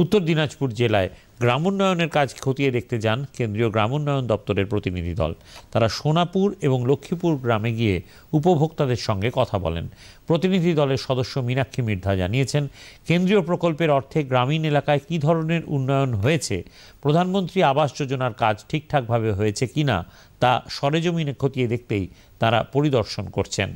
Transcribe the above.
উত্তর দিনাজপুর জেলায় গ্রামোন্নয়নের কাজ খতিয়ে দেখতে যান কেন্দ্রীয় গ্রামোন্নয়ন দপ্তরের প্রতিনিধি দল তারা সোনাপুর এবং লক্ষ্মীপুর গ্রামে গিয়ে উপভোক্তাদের সঙ্গে কথা বলেন প্রতিনিধি দলের সদস্য মীনাক্ষী মির্ধা জানিয়েছেন কেন্দ্রীয় প্রকল্পের অর্থে গ্রামীণ এলাকায় কি ধরনের উন্নয়ন হয়েছে প্রধানমন্ত্রী আবাস যোজনার কাজ ঠিকঠাকভাবে হয়েছে কিনা তা সরেজমিনে খতিয়ে দেখতেই তারা পরিদর্শন করছেন